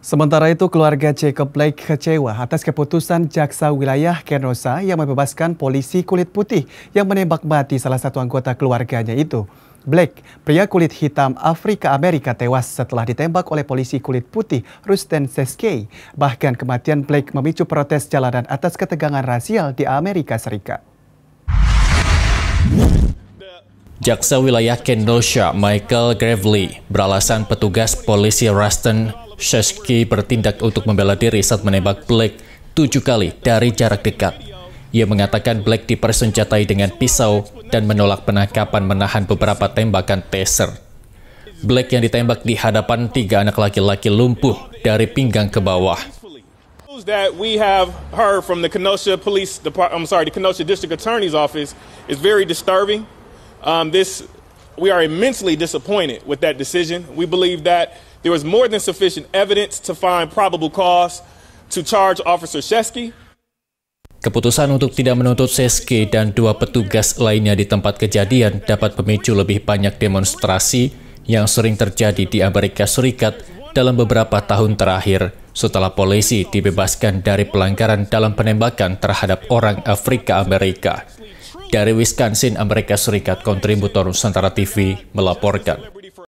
Sementara itu, keluarga Jacob Blake kecewa atas keputusan Jaksa Wilayah Kenosa yang membebaskan polisi kulit putih yang menembak mati salah satu anggota keluarganya itu. Blake, pria kulit hitam Afrika Amerika tewas setelah ditembak oleh polisi kulit putih Rusten Seske. Bahkan kematian Blake memicu protes jalanan atas ketegangan rasial di Amerika Serikat. Jaksa wilayah Kenosha Michael Gravely beralasan petugas polisi Ruston Sheshki bertindak untuk membela diri saat menembak Blake tujuh kali dari jarak dekat. Ia mengatakan Blake dipersenjatai dengan pisau dan menolak penangkapan menahan beberapa tembakan taser. Blake yang ditembak di hadapan tiga anak laki-laki lumpuh dari pinggang ke bawah. Um, this, we are immensely disappointed with that decision. We believe that there was more than sufficient evidence to find probable cause to charge Officer Shesky. Keputusan untuk tidak menuntut Seske dan dua petugas lainnya di tempat kejadian dapat memicu lebih banyak demonstrasi yang sering terjadi di Amerika Serikat dalam beberapa tahun terakhir setelah polisi dibebaskan dari pelanggaran dalam penembakan terhadap orang Afrika Amerika. Dari Wisconsin, Amerika Serikat, kontributor Nusantara TV melaporkan.